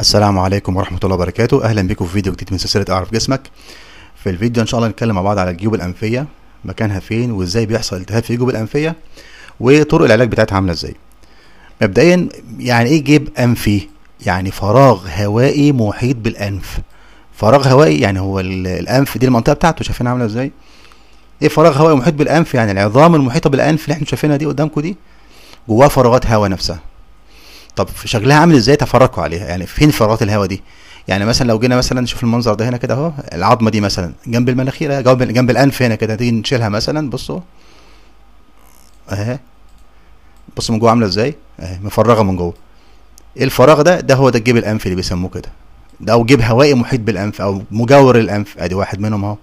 السلام عليكم ورحمة الله وبركاته أهلا بكم في فيديو جديد من سلسلة أعرف جسمك في الفيديو إن شاء الله نتكلم مع بعض على الجيوب الأنفية مكانها فين وإزاي بيحصل التهاب في الجيوب الأنفية وطرق العلاج بتاعتها عاملة إزاي مبدئيا يعني إيه جيب أنفي يعني فراغ هوائي محيط بالأنف فراغ هوائي يعني هو الأنف دي المنطقة بتاعته شايفينها عاملة إزاي إيه فراغ هوائي محيط بالأنف يعني العظام المحيطة بالأنف اللي إحنا شايفينها دي قدامكم دي جواها فراغات هواء نفسها طب شكلها عامل ازاي تفرقوا عليها يعني فين فراغات الهواء دي يعني مثلا لو جينا مثلا نشوف المنظر ده هنا كده اهو العظمه دي مثلا جنب المناخير جنب, جنب الانف هنا كده تيجي نشيلها مثلا بصوا اهي بصوا من جوه عامله ازاي اهي مفرغه من جوه ايه الفراغ ده ده هو ده الجيب الانف اللي بيسموه كده ده او جيب هوائي محيط بالانف او مجاور الانف ادي واحد منهم اهو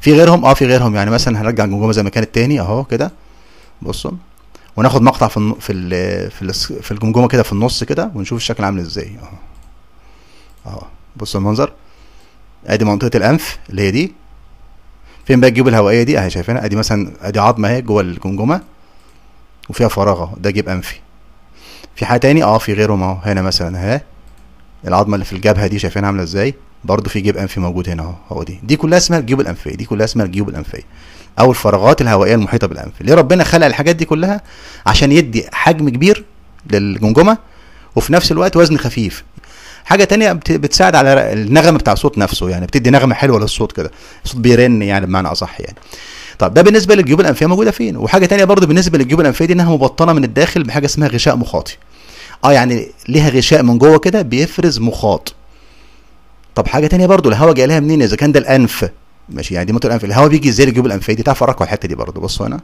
في غيرهم اه في غيرهم يعني مثلا هنرجع الجمجمه زي ما كانت تاني اهو كده بصوا وناخد مقطع في في في الجمجمه كده في النص كده ونشوف الشكل عامل ازاي اهو اهو بص المنظر ادي منطقه الانف اللي هي دي فين بقى الجيوب الهوائيه دي اهي شايفينها ادي مثلا ادي عظمه اهي جوه الجمجمه وفيها فراغ اهو ده جيب انفي في حاجه تاني اه في غيرهم اهو هنا مثلا ها العظمه اللي في الجبهه دي شايفينها عامله ازاي برضه في جيب انفي موجود هنا اهو هو دي دي كلها اسمها الجيوب الانفيه دي كلها اسمها الجيوب الانفيه او الفراغات الهوائيه المحيطه بالانف ليه ربنا خلق الحاجات دي كلها عشان يدي حجم كبير للجمجمه وفي نفس الوقت وزن خفيف حاجة تانية بتساعد على النغمة بتاع الصوت نفسه يعني بتدي نغمة حلوة للصوت كده صوت بيرن يعني بمعنى أصح يعني طب ده بالنسبة للجيوب الأنفية موجودة فين وحاجة تانية برضه بالنسبة للجيوب الأنفية دي إنها مبطنة من الداخل بحاجة اسمها غشاء مخاطي اه يعني ليها غشاء من جوه كده بيفرز مخاط طب حاجة تانية برضه الهواء جاي لها منين إذا كان ده الأنف ماشي يعني دي موتور الانفيه الهواء بيجي ازاي لجيوب الانفيه دي تعرف افرقوا على الحته دي برضه بصوا هنا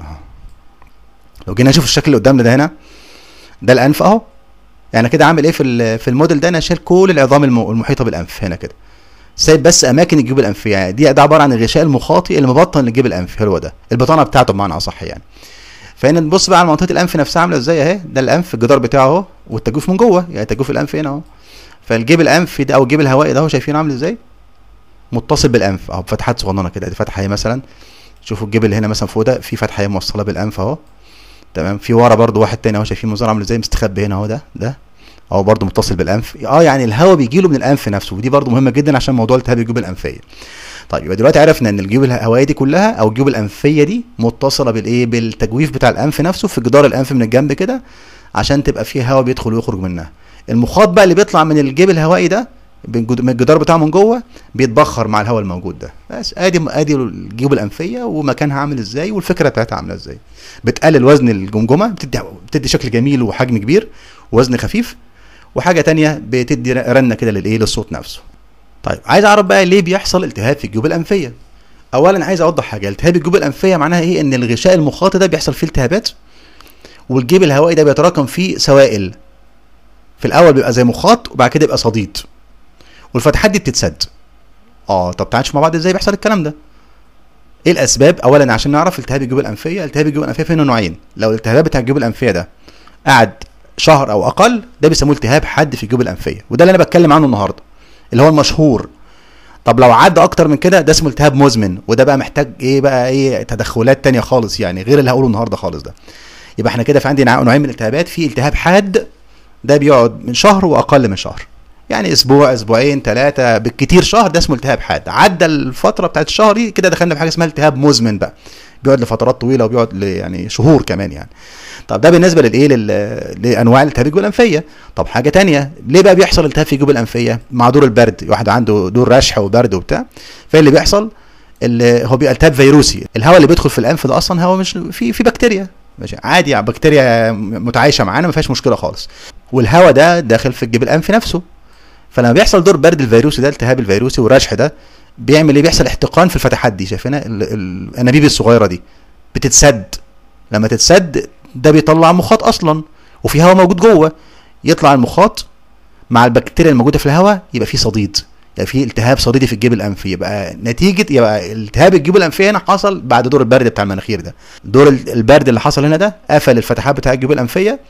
اهو لو جينا نشوف الشكل اللي قدامنا ده هنا ده الانف اهو يعني كده عامل ايه في في الموديل ده انا شايل كل العظام المحيطه بالانف هنا كده سايب بس اماكن الجيوب الانفيه يعني دي ده عباره عن الغشاء المخاطي اللي مبطن الجيوب الانف هو ده البطانه بتاعته بمعنى اصح يعني فهنا نبص بقى على منطقه الانف نفسها عامله ازاي اهي ده الانف الجدار بتاعه اهو والتجويف من جوه يعني تجويف الانف هنا اهو فالجيب الانفي ده او الجيب الهوائي ده هو شايفينه عامل ازاي متصل بالانف اهو بفتحات صغننه كده دي فتحه اهي مثلا شوفوا الجيب اللي هنا مثلا فوق ده في فتحه اهي موصله بالانف اهو تمام في ورا برده واحد تاني اهو شايفين مزار عامل ازاي مستخبي هنا اهو ده ده اهو برده متصل بالانف اه يعني الهواء بيجي له من الانف نفسه ودي برده مهمه جدا عشان موضوع التهاب الجيوب الانفيه طيب يبقى دلوقتي عرفنا ان الجيوب الهوائيه دي كلها او الجيوب الانفيه دي متصله بالايه بالتجويف بتاع الانف نفسه في جدار الانف من الجنب كده عشان تبقى فيه هواء بيدخل ويخرج منها المخاط بقى اللي بيطلع من الجيب الهوائي ده الجدار بتاعه من جوه بيتبخر مع الهواء الموجود ده بس ادي ادي الجيوب الانفيه ومكانها عامل ازاي والفكره بتاعتها عامله ازاي بتقلل وزن الجمجمه بتدي بتدي شكل جميل وحجم كبير وزن خفيف وحاجه تانية بتدي رنه كده للايه للصوت نفسه طيب عايز اعرف بقى ليه بيحصل التهاب في الجيوب الانفيه اولا عايز اوضح حاجه التهاب الجيوب الانفيه معناها ايه ان الغشاء المخاطي ده بيحصل فيه التهابات والجيب الهوائي ده بيتراكم فيه سوائل في الاول بيبقى زي مخاط وبعد كده يبقى صديد والفتحات دي بتتسد اه طب تعالى نشوف مع بعض ازاي بيحصل الكلام ده ايه الاسباب اولا عشان نعرف التهاب الجيوب الانفيه التهاب الجيوب الانفيه فيه نوعين لو الالتهاب بتاع الجيوب الانفيه ده قعد شهر او اقل ده بيسموه التهاب حاد في الجيوب الانفيه وده اللي انا بتكلم عنه النهارده اللي هو المشهور طب لو عدى اكتر من كده ده اسمه التهاب مزمن وده بقى محتاج ايه بقى ايه تدخلات تانية خالص يعني غير اللي هقوله النهارده خالص ده يبقى احنا كده في عندي نوعين من الالتهابات في التهاب حاد ده بيقعد من شهر واقل من شهر يعني اسبوع اسبوعين ثلاثه بالكثير شهر ده اسمه التهاب حاد عدى الفتره بتاعت الشهر دي كده دخلنا في حاجه اسمها التهاب مزمن بقى بيقعد لفترات طويله وبيقعد يعني شهور كمان يعني طب ده بالنسبه للايه لانواع التهاب الجيوب الانفيه طب حاجه تانية ليه بقى بيحصل التهاب في الجيوب الانفيه مع دور البرد واحد عنده دور رشح وبرد وبتاع فاللي بيحصل اللي هو بيبقى التهاب فيروسي الهواء اللي بيدخل في الانف ده اصلا هواء مش في في بكتيريا ماشي عادي بكتيريا متعايشه معانا ما فيهاش مشكله خالص والهواء ده داخل في الجيب الانفي نفسه فلما بيحصل دور برد الفيروسي ده التهاب الفيروسي والرشح ده بيعمل ايه بيحصل احتقان في الفتحات دي شايفينها الانابيب الصغيره دي بتتسد لما تتسد ده بيطلع مخاط اصلا وفي هواء موجود جوه يطلع المخاط مع البكتيريا الموجوده في الهواء يبقى في صديد يبقى في التهاب صديدي في الجيب الانفي يبقى نتيجه يبقى التهاب الجيب الانفي هنا حصل بعد دور البرد بتاع المناخير ده دور البرد اللي حصل هنا ده قفل الفتحات بتاع الجيوب الانفيه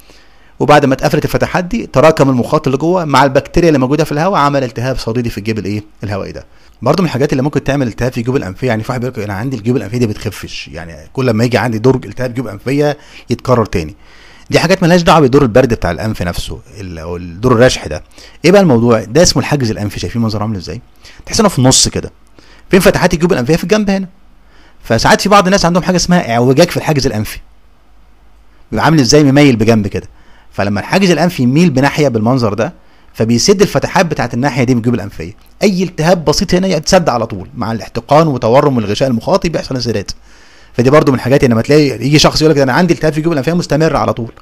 وبعد ما اتقفلت الفتحات دي تراكم المخاط اللي جوه مع البكتيريا اللي موجوده في الهواء عمل التهاب صديدي في الجيب الايه الهوائي ده برضه من الحاجات اللي ممكن تعمل التهاب في الجيوب الانفيه يعني في واحد بيقول انا عندي الجيوب الانفيه دي بتخفش يعني كل ما يجي عندي درج التهاب جيوب انفيه يتكرر تاني دي حاجات مالهاش دعوه بدور البرد بتاع الانف نفسه او الدور الرشح ده ايه بقى الموضوع ده اسمه الحاجز الانفي شايفين منظره عامل ازاي تحس انه في النص كده فين فتحات الجيوب الانفيه في الجنب هنا فساعات في بعض الناس عندهم حاجه اسمها اعوجاج في الحاجز الانفي بيبقى عامل ازاي مميل بجنب كده فلما الحاجز الانفي يميل بناحيه بالمنظر ده فبيسد الفتحات بتاعت الناحيه دي من الجيوب الانفيه اي التهاب بسيط هنا يتسد على طول مع الاحتقان وتورم الغشاء المخاطي بيحصل انسداد فدي برضو من الحاجات يعني لما تلاقي يجي شخص يقول لك انا عندي التهاب في الجيوب الانفيه مستمر على طول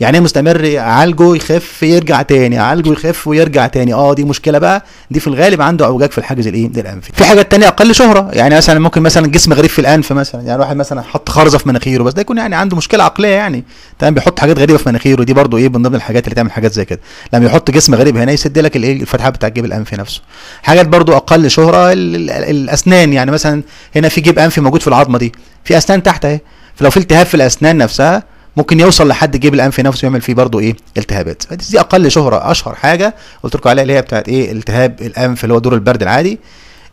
يعني ايه مستمر يعالجه يخف يرجع تاني يعالجه يخف ويرجع تاني اه دي مشكله بقى دي في الغالب عنده اعوجاج في الحاجز الايه الانفي في حاجات تانية اقل شهره يعني مثلا ممكن مثلا جسم غريب في الانف مثلا يعني واحد مثلا حط خرزه في مناخيره بس ده يكون يعني عنده مشكله عقليه يعني تمام بيحط حاجات غريبه في مناخيره دي برضو ايه من ضمن الحاجات اللي تعمل حاجات زي كده لما يحط جسم غريب هنا يسد لك الايه الفتحه بتاع جيب الانف نفسه حاجات برضو اقل شهره الاسنان يعني مثلا هنا في جيب انفي موجود في العظمه دي في اسنان تحت اهي فلو في التهاب في الاسنان نفسها ممكن يوصل لحد جيب الانف نفسه يعمل فيه برضه ايه التهابات دي اقل شهره اشهر حاجه قلت لكم عليها اللي هي بتاعت ايه التهاب الانف اللي هو دور البرد العادي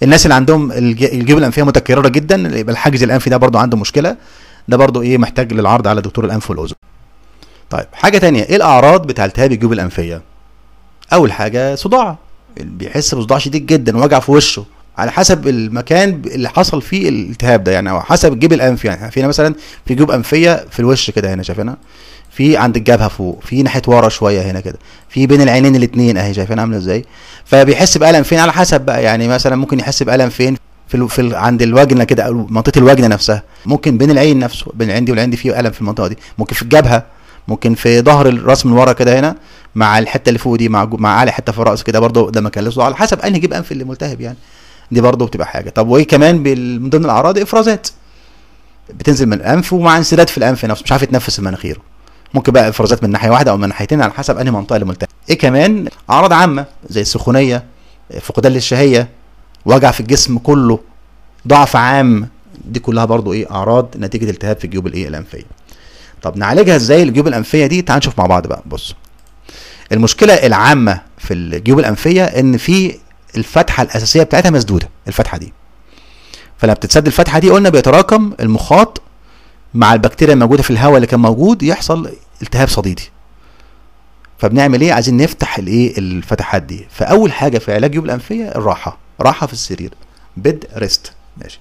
الناس اللي عندهم الجيوب الانفيه متكرره جدا يبقى الحاجز الانفي ده برضه عنده مشكله ده برضه ايه محتاج للعرض على دكتور الانف والاذن طيب حاجه تانية ايه الاعراض بتاع التهاب الجيوب الانفيه اول حاجه صداع بيحس بصداع شديد جدا ووجع في وشه على حسب المكان اللي حصل فيه الالتهاب ده يعني او حسب جيب الانف يعني. يعني فينا مثلا في جيوب انفيه في الوش كده هنا شايفينها في عند الجبهه فوق في ناحيه ورا شويه هنا كده في بين العينين الاثنين اهي شايفين عامله ازاي فبيحس بالم فين على حسب بقى يعني مثلا ممكن يحس بالم فين في, في عند الوجنه كده او منطقه الوجنه نفسها ممكن بين العين نفسه بين العين دي والعين دي في الم في المنطقه دي ممكن في الجبهه ممكن في ظهر الراس من ورا كده هنا مع الحته اللي فوق دي مع مع اعلى حته في الراس كده برضه ده مكان على حسب انهي جيب انف اللي ملتهب يعني دي برضه بتبقى حاجه طب وايه كمان من ضمن الاعراض افرازات بتنزل من الانف ومع انسداد في الانف نفسه مش عارف يتنفس المناخيره ممكن بقى افرازات من ناحيه واحده او من ناحيتين على حسب انهي منطقه اللي ملتهبه ايه كمان اعراض عامه زي السخونيه فقدان للشهيه وجع في الجسم كله ضعف عام دي كلها برضو ايه اعراض نتيجه التهاب في الجيوب الايه الانفيه طب نعالجها ازاي الجيوب الانفيه دي تعال نشوف مع بعض بقى بص المشكله العامه في الجيوب الانفيه ان في الفتحه الاساسيه بتاعتها مسدوده الفتحه دي فلما بتتسد الفتحه دي قلنا بيتراكم المخاط مع البكتيريا الموجوده في الهواء اللي كان موجود يحصل التهاب صديدي فبنعمل ايه عايزين نفتح الايه الفتحات دي فاول حاجه في علاج جيوب الانفيه الراحه راحه في السرير بيد ريست ماشي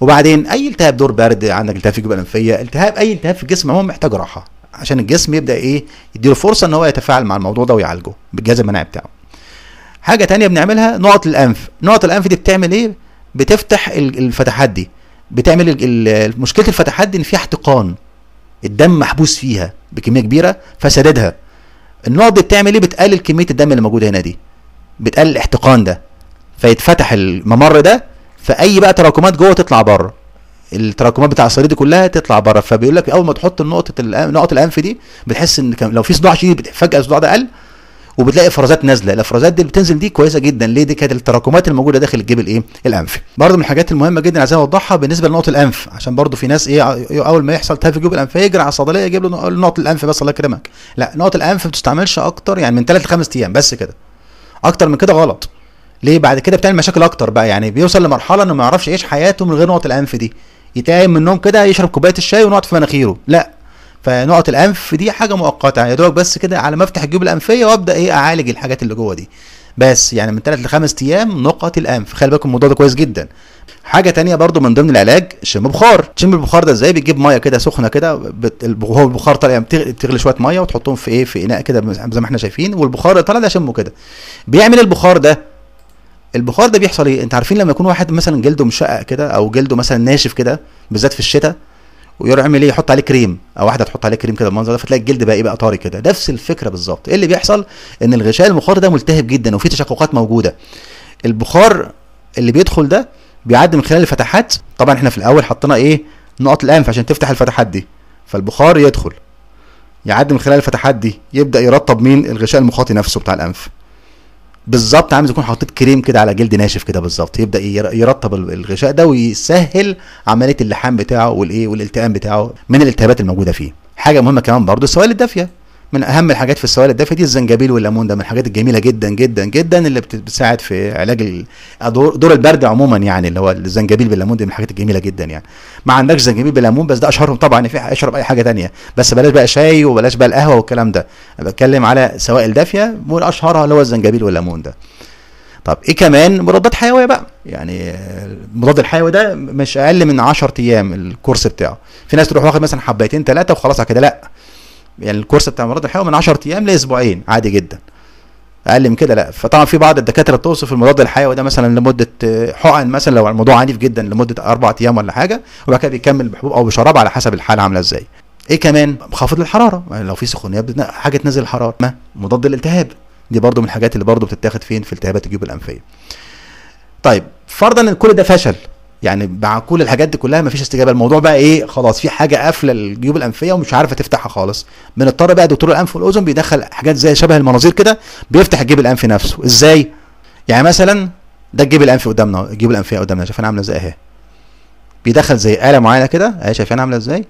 وبعدين اي التهاب دور برد عندك التهاب في الجيوب الانفيه التهاب اي التهاب في الجسم عموما محتاج راحه عشان الجسم يبدا ايه يديله فرصه ان هو يتفاعل مع الموضوع ده ويعالجه بالجهاز المناعي بتاعه حاجه تانية بنعملها نقط الانف نقط الانف دي بتعمل ايه بتفتح الفتحات دي بتعمل مشكله الفتحات دي ان فيها احتقان الدم محبوس فيها بكميه كبيره فسددها النقط دي بتعمل ايه بتقلل كميه الدم اللي موجوده هنا دي بتقلل الاحتقان ده فيتفتح الممر ده فاي بقى تراكمات جوه تطلع بره التراكمات بتاع الصليب دي كلها تطلع بره فبيقول لك اول ما تحط نقطه نقط الانف دي بتحس ان لو في صداع شديد فجاه الصداع ده قل وبتلاقي افرازات نازله الافرازات دي اللي بتنزل دي كويسه جدا ليه دي كانت التراكمات الموجوده داخل الجيب الايه الانفي برضه من الحاجات المهمه جدا عايز اوضحها بالنسبه لنقط الانف عشان برضه في ناس ايه اول ما يحصل تهاب في جيوب الانف يجري على الصيدليه يجيب له نقط الانف بس الله يكرمك لا نقط الانف ما بتستعملش اكتر يعني من 3 ل 5 ايام بس كده اكتر من كده غلط ليه بعد كده بتعمل مشاكل اكتر بقى يعني بيوصل لمرحله انه ما يعرفش يعيش حياته من غير نقط الانف دي يتقايم من النوم كده يشرب كوبايه الشاي ونقط في مناخيره لا فنقط الانف دي حاجه مؤقته يعني يا دوبك بس كده على ما افتح الجيوب الانفيه وابدا ايه اعالج الحاجات اللي جوه دي بس يعني من ثلاث لخمس ايام نقط الانف خلي بالكم الموضوع ده كويس جدا حاجه تانية برضو من ضمن العلاج شم بخار شم البخار ده ازاي بتجيب ميه كده سخنه كده هو البخار طالع يعني بتغلي شويه ميه وتحطهم في ايه في اناء كده زي ما احنا شايفين والبخار طالع ده شمه كده بيعمل البخار ده البخار ده بيحصل ايه انت عارفين لما يكون واحد مثلا جلده مشقق كده او جلده مثلا ناشف كده بالذات في الشتاء ويروح يعمل ايه يحط عليه كريم او واحده تحط عليه كريم كده بالمنظر ده فتلاقي الجلد بقى ايه بقى طري كده نفس الفكره بالظبط ايه اللي بيحصل ان الغشاء المخاطي ده ملتهب جدا وفيه تشققات موجوده البخار اللي بيدخل ده بيعدي من خلال الفتحات طبعا احنا في الاول حطينا ايه نقط الانف عشان تفتح الفتحات دي فالبخار يدخل يعدي من خلال الفتحات دي يبدا يرطب مين الغشاء المخاطي نفسه بتاع الانف بالظبط عامل زي يكون حاطط كريم كده على جلد ناشف كده بالظبط يبدا يرطب الغشاء ده ويسهل عمليه اللحام بتاعه والايه والالتئام بتاعه من الالتهابات الموجوده فيه حاجه مهمه كمان برضه السوائل الدافيه من اهم الحاجات في السوائل الدافئه دي الزنجبيل والليمون ده من الحاجات الجميله جدا جدا جدا اللي بتساعد في علاج آه، دور البرد عموما يعني اللي هو الزنجبيل بالليمون دي من الحاجات الجميله جدا يعني ما عندكش زنجبيل بالليمون بس ده اشهرهم طبعا في اشرب اي حاجه تانية بس بلاش بقى شاي وبلاش بقى القهوه والكلام ده انا بتكلم على سوائل دافيه والاشهرها اللي هو الزنجبيل والليمون ده طب ايه كمان مضادات حيويه بقى يعني المضاد الحيوي ده مش اقل من 10 ايام الكورس بتاعه في ناس تروح واخد مثلا حبايتين ثلاثه وخلاص على كده لا يعني الكورس بتاع مرض الحيوي من 10 ايام لاسبوعين عادي جدا اقل من كده لا فطبعا في بعض الدكاتره بتوصف المضاد الحيوي ده مثلا لمده آه، حقن مثلا لو الموضوع عنيف جدا لمده اربع ايام ولا حاجه وبعد كده بيكمل بحبوب او بشراب على حسب الحاله عامله ازاي ايه كمان خفض الحراره يعني لو في سخونيات حاجه تنزل الحراره ما مضاد الالتهاب دي برضو من الحاجات اللي برضو بتتاخد فين في التهابات الجيوب الانفيه طيب فرضا ان كل ده فشل يعني مع كل الحاجات دي كلها مفيش استجابه الموضوع بقى ايه خلاص في حاجه قافله الجيوب الانفيه ومش عارفه تفتحها خالص بنضطر بقى دكتور الانف والاذن بيدخل حاجات زي شبه المناظير كده بيفتح الجيب الانفي نفسه ازاي يعني مثلا ده الجيب الانفي قدامنا الجيوب الانفيه قدامنا شايفينها عامله ازاي اهي بيدخل زي اله معينه كده اهي شايفينها عامله ازاي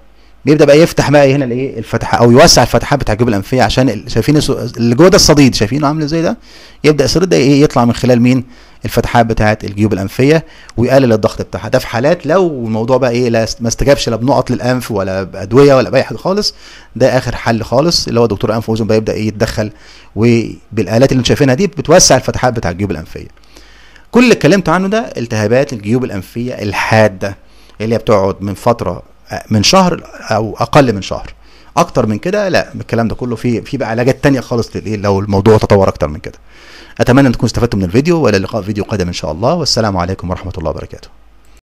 بيبدا بقى يفتح بقى هنا الايه الفتحه او يوسع الفتحات بتاع الجيوب الانفيه عشان شايفين اللي جوه ده الصديد شايفينه عامل ازاي ده يبدا الصديد ده ايه يطلع من خلال مين الفتحات بتاعه الجيوب الانفيه ويقلل الضغط بتاعها ده في حالات لو الموضوع بقى ايه لا ما استجابش لا بنقط للانف ولا بادويه ولا باي حاجه خالص ده اخر حل خالص اللي هو دكتور انف وزن بيبدا ايه يتدخل وبالالات اللي انتم شايفينها دي بتوسع الفتحات بتاع الجيوب الانفيه كل اللي اتكلمت عنه ده التهابات الجيوب الانفيه الحاده اللي هي بتقعد من فتره من شهر او اقل من شهر اكتر من كده لا الكلام ده كله في في بقى علاجات تانية خالص للايه لو الموضوع تطور اكتر من كده اتمنى ان تكونوا استفدتوا من الفيديو والى اللقاء في فيديو قادم ان شاء الله والسلام عليكم ورحمه الله وبركاته